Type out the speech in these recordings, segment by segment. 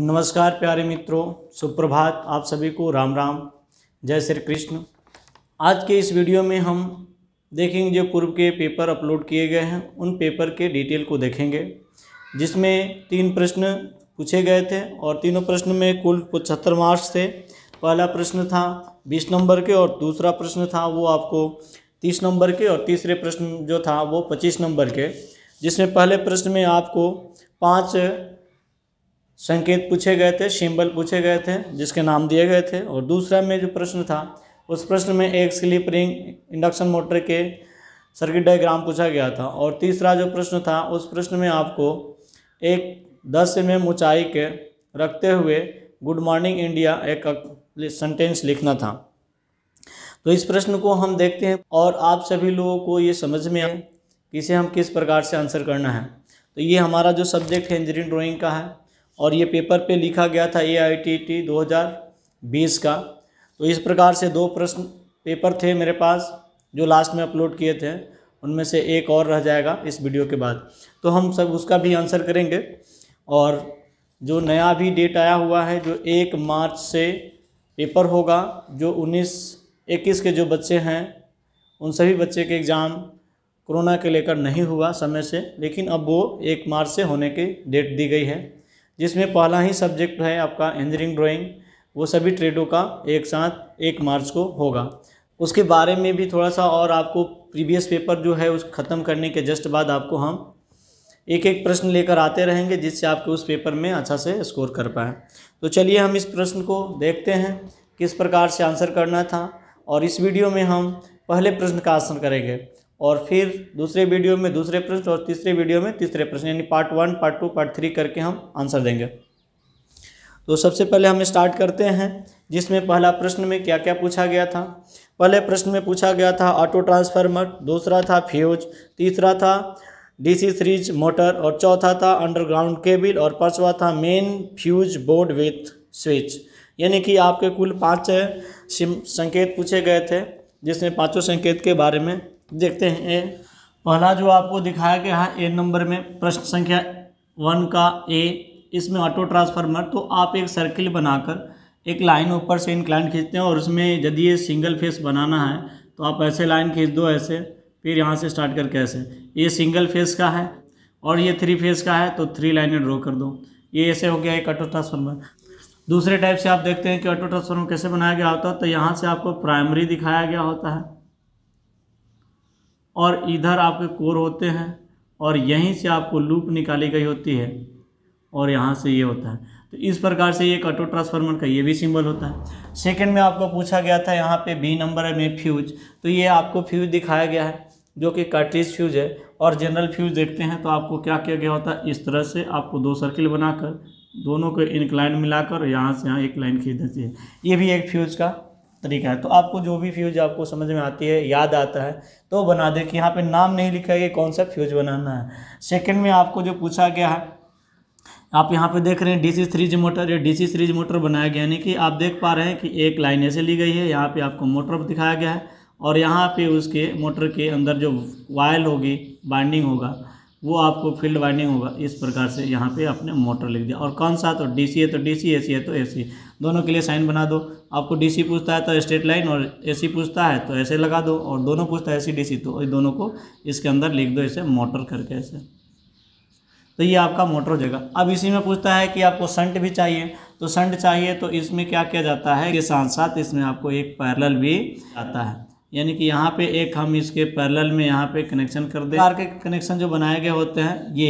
नमस्कार प्यारे मित्रों सुप्रभात आप सभी को राम राम जय श्री कृष्ण आज के इस वीडियो में हम देखेंगे जो पूर्व के पेपर अपलोड किए गए हैं उन पेपर के डिटेल को देखेंगे जिसमें तीन प्रश्न पूछे गए थे और तीनों प्रश्न में कुल पचहत्तर मार्क्स थे पहला प्रश्न था बीस नंबर के और दूसरा प्रश्न था वो आपको तीस नंबर के और तीसरे प्रश्न जो था वो पच्चीस नंबर के जिसमें पहले प्रश्न में आपको पाँच संकेत पूछे गए थे सिंबल पूछे गए थे जिसके नाम दिए गए थे और दूसरा में जो प्रश्न था उस प्रश्न में एक स्लिप रिंग इंडक्शन मोटर के सर्किट डायग्राम पूछा गया था और तीसरा जो प्रश्न था उस प्रश्न में आपको एक दस में ऊँचाई के रखते हुए गुड मॉर्निंग इंडिया एक सेंटेंस लिखना था तो इस प्रश्न को हम देखते हैं और आप सभी लोगों को ये समझ में आए कि इसे हम किस प्रकार से आंसर करना है तो ये हमारा जो सब्जेक्ट है इंजीनियरिंग ड्राइंग का है और ये पेपर पे लिखा गया था ए आई टी टी दो का तो इस प्रकार से दो प्रश्न पेपर थे मेरे पास जो लास्ट में अपलोड किए थे उनमें से एक और रह जाएगा इस वीडियो के बाद तो हम सब उसका भी आंसर करेंगे और जो नया भी डेट आया हुआ है जो एक मार्च से पेपर होगा जो उन्नीस इक्कीस के जो बच्चे हैं उन सभी बच्चे के एग्ज़ाम कोरोना के लेकर नहीं हुआ समय से लेकिन अब वो एक मार्च से होने की डेट दी गई है जिसमें पहला ही सब्जेक्ट है आपका इंजीनियरिंग ड्राइंग वो सभी ट्रेडों का एक साथ एक मार्च को होगा उसके बारे में भी थोड़ा सा और आपको प्रीवियस पेपर जो है उस ख़त्म करने के जस्ट बाद आपको हम एक एक प्रश्न लेकर आते रहेंगे जिससे आपके उस पेपर में अच्छा से स्कोर कर पाएँ तो चलिए हम इस प्रश्न को देखते हैं किस प्रकार से आंसर करना था और इस वीडियो में हम पहले प्रश्न का आंसर करेंगे और फिर दूसरे वीडियो में दूसरे प्रश्न और तीसरे वीडियो में तीसरे प्रश्न यानी part one part two part three करके हम आंसर देंगे तो सबसे पहले हम स्टार्ट करते हैं जिसमें पहला प्रश्न में क्या क्या पूछा गया था पहले प्रश्न में पूछा गया था ऑटो ट्रांसफार्मर दूसरा था फ्यूज तीसरा था डीसी सीरीज मोटर और चौथा था अंडरग्राउंड केबल और पांचवा था main fuse board with switch यानी कि आपके कुल पांच संकेत पूछे गए थे जिसमें पांचों संकेत के बारे में देखते हैं ए पहला जो आपको दिखाया गया है ए नंबर में प्रश्न संख्या वन का ए इसमें ऑटो ट्रांसफार्मर तो आप एक सर्किल बनाकर एक लाइन ऊपर से इंक्लाइन खींचते हैं और उसमें यदि ये सिंगल फेस बनाना है तो आप ऐसे लाइन खींच दो ऐसे फिर यहाँ से स्टार्ट करके ऐसे ये सिंगल फेस का है और ये थ्री फेस का है तो थ्री लाइनें ड्रॉ कर दो ये ऐसे हो गया एक ऑटो ट्रांसफार्मर दूसरे टाइप से आप देखते हैं कि ऑटो ट्रांसफार्मर कैसे बनाया गया होता है तो यहाँ से आपको प्राइमरी दिखाया गया होता है और इधर आपके कोर होते हैं और यहीं से आपको लूप निकाली गई होती है और यहाँ से ये होता है तो इस प्रकार से ये कटो ट्रांसफार्मर का ये भी सिंबल होता है सेकंड में आपको पूछा गया था यहाँ पे बी नंबर है में फ्यूज तो ये आपको फ्यूज दिखाया गया है जो कि कार्ट्रिज फ्यूज है और जनरल फ्यूज देखते हैं तो आपको क्या किया गया होता है इस तरह से आपको दो सर्किल बनाकर दोनों को लाइन मिलाकर यहाँ से यहाँ एक लाइन खींच देती है ये भी एक फ्यूज का तरीका है तो आपको जो भी फ्यूज आपको समझ में आती है याद आता है तो बना दे कि यहाँ पे नाम नहीं लिखा है कि कौन सा फ्यूज बनाना है सेकंड में आपको जो पूछा गया है आप यहाँ पे देख रहे हैं डीसी सी मोटर या डीसी सी मोटर बनाया गया यानी कि आप देख पा रहे हैं कि एक लाइन ऐसे ली गई है यहाँ पर आपको मोटर दिखाया गया है और यहाँ पे उसके मोटर के अंदर जो वायल होगी बाइंडिंग होगा वो आपको फील्ड वाइंडिंग होगा इस प्रकार से यहाँ पे आपने मोटर लिख दिया और कौन सा तो डी सी है तो डी सी ए सी है तो ए सी दोनों के लिए साइन बना दो आपको डी सी पूछता है तो स्ट्रेट लाइन और ए सी पूछता है तो ऐसे लगा दो और दोनों पूछता है ए सी डी सी तो दोनों को इसके अंदर लिख दो इसे मोटर करके ऐसे तो ये आपका मोटर हो जाएगा अब इसी में पूछता है कि आपको संट भी चाहिए तो संट चाहिए तो इसमें क्या किया जाता है कि साथ साथ इसमें आपको एक पैरल भी आता है यानी कि यहाँ पे एक हम इसके पैरेलल में यहाँ पे कनेक्शन कर दें के कनेक्शन जो बनाए गए होते हैं ये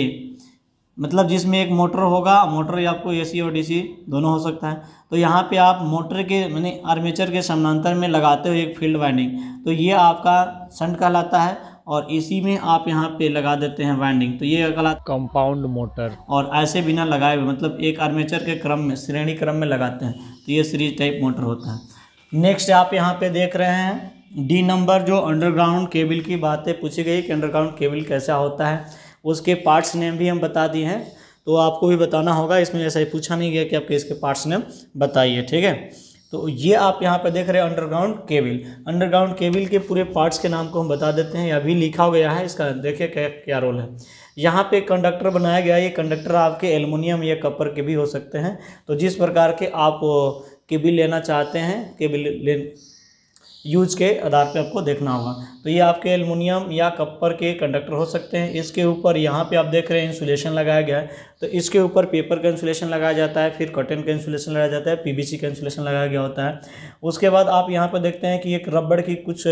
मतलब जिसमें एक मोटर होगा मोटर या आपको एसी और डीसी दोनों हो सकता है तो यहाँ पे आप मोटर के मैंने आर्मेचर के समानांतर में लगाते हो एक फील्ड वाइंडिंग तो ये आपका संट कहलाता है और इसी में आप यहाँ पे लगा देते हैं वाइंडिंग तो ये कहलाता कंपाउंड मोटर और ऐसे बिना लगाए हुए मतलब एक आर्मेचर के क्रम में श्रेणी क्रम में लगाते हैं तो ये सीरीज टाइप मोटर होता है नेक्स्ट आप यहाँ पे देख रहे हैं डी नंबर जो अंडरग्राउंड केबल की बात है पूछी गई कि अंडरग्राउंड केबल कैसा होता है उसके पार्ट्स नेम भी हम बता दिए हैं तो आपको भी बताना होगा इसमें ऐसा ही पूछा नहीं गया कि आपके इसके पार्ट्स नेम बताइए ठीक है तो ये आप यहाँ पर देख रहे हैं अंडरग्राउंड केबल अंडरग्राउंड केबल के पूरे पार्ट्स के नाम को हम बता देते हैं अभी लिखा गया है इसका देखिए क्या क्या रोल है यहाँ पे कंडक्टर बनाया गया ये कंडक्टर आपके एलमिनियम या कपर के भी हो सकते हैं तो जिस प्रकार के आप केबिल लेना चाहते हैं केबिल ले यूज के आधार पे आपको देखना होगा तो ये आपके एलमिनियम या कप्पर के कंडक्टर हो सकते हैं इसके ऊपर यहाँ पे आप देख रहे हैं इंसुलेशन लगाया गया है तो इसके ऊपर पेपर का इंसुलेशन लगाया जाता है फिर कॉटन का इंसुलेशन लगाया जाता है पीवीसी का इंसुलेशन लगाया गया होता है उसके बाद आप यहाँ पर देखते हैं कि एक रबड़ की कुछ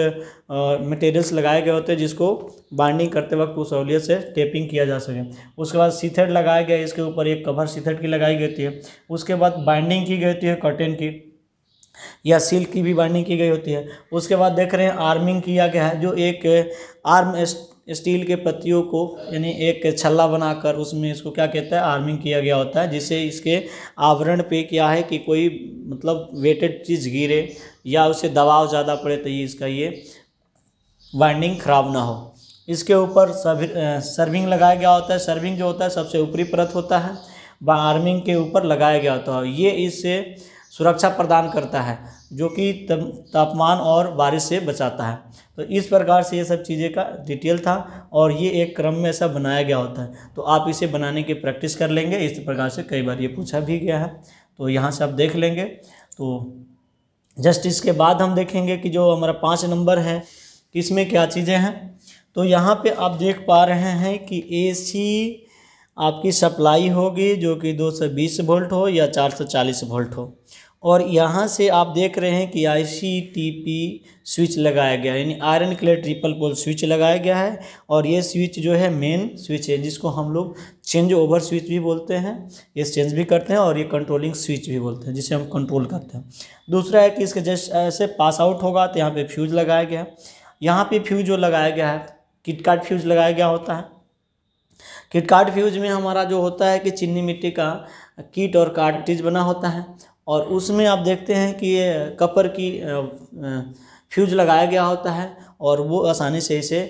मटेरियल्स लगाए गए होते हैं जिसको बाइंडिंग करते वक्त उस सहूलियत से टेपिंग किया जा सके उसके बाद सीथेड लगाया गया इसके ऊपर एक कवर सीथेड की लगाई गई है उसके बाद बाइंडिंग की गई है कॉटन की या सिल्क की भी बाइंडिंग की गई होती है उसके बाद देख रहे हैं आर्मिंग किया गया है जो एक आर्म स्टील के पत्तियों को यानी एक छल्ला बनाकर उसमें इसको क्या कहता है आर्मिंग किया गया होता है जिसे इसके आवरण पे क्या है कि कोई मतलब वेटेड चीज़ गिरे या उसे दबाव ज़्यादा पड़े तो ये इसका ये बाइंडिंग खराब ना हो इसके ऊपर सर्विंग लगाया गया होता है सर्विंग जो होता है सबसे ऊपरी परत होता है आर्मिंग के ऊपर लगाया गया होता है ये इससे सुरक्षा प्रदान करता है जो कि तापमान और बारिश से बचाता है तो इस प्रकार से ये सब चीज़ें का डिटेल था और ये एक क्रम में ऐसा बनाया गया होता है तो आप इसे बनाने की प्रैक्टिस कर लेंगे इस प्रकार से कई बार ये पूछा भी गया है तो यहाँ से आप देख लेंगे तो जस्ट इसके बाद हम देखेंगे कि जो हमारा पाँच नंबर है इसमें क्या चीज़ें हैं तो यहाँ पर आप देख पा रहे हैं कि ए आपकी सप्लाई होगी जो कि 220 वोल्ट हो या 440 वोल्ट हो और यहाँ से आप देख रहे हैं कि आईसीटीपी स्विच लगाया गया है यानी आयरन के लिए ट्रिपल पोल स्विच लगाया गया है और ये स्विच जो है मेन स्विच है जिसको हम लोग चेंज ओवर स्विच भी बोलते हैं ये चेंज भी करते हैं और ये कंट्रोलिंग स्विच भी बोलते हैं जिसे हम कंट्रोल करते हैं दूसरा है कि इसके जस्ट ऐसे पास आउट होगा तो यहाँ पर फ्यूज लगाया गया है यहाँ पर फ्यूज जो लगाया गया है किटकाट फ्यूज लगाया गया होता है किट फ्यूज में हमारा जो होता है कि चीनी मिट्टी का किट और कार्टिज बना होता है और उसमें आप देखते हैं कि ये कपर की फ्यूज लगाया गया होता है और वो आसानी से इसे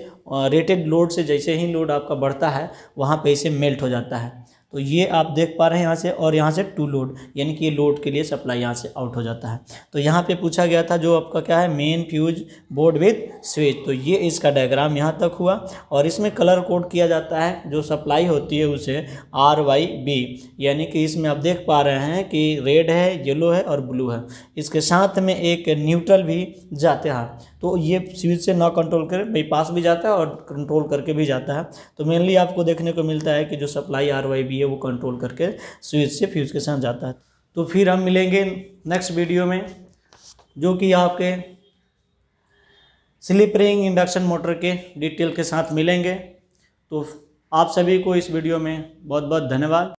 रेटेड लोड से जैसे ही लोड आपका बढ़ता है वहाँ पे इसे मेल्ट हो जाता है तो ये आप देख पा रहे हैं यहाँ से और यहाँ से टू लोड यानी कि ये लोड के लिए सप्लाई यहाँ से आउट हो जाता है तो यहाँ पे पूछा गया था जो आपका क्या है main fuse board with switch तो ये इसका डायग्राम यहाँ तक हुआ और इसमें कलर कोड किया जाता है जो सप्लाई होती है उसे आर वाई बी यानी कि इसमें आप देख पा रहे हैं कि रेड है येलो है और ब्लू है इसके साथ में एक न्यूट्रल भी जाते हैं तो ये स्विच से ना कंट्रोल कर बाईपास भी जाता है और कंट्रोल करके भी जाता है तो मेनली आपको देखने को मिलता है कि जो सप्लाई आर वाई बी है वो कंट्रोल करके स्विच से फ्यूज़ के साथ जाता है तो फिर हम मिलेंगे नेक्स्ट वीडियो में जो कि आपके स्लिप रिंग इंडक्शन मोटर के डिटेल के साथ मिलेंगे तो आप सभी को इस वीडियो में बहुत बहुत धन्यवाद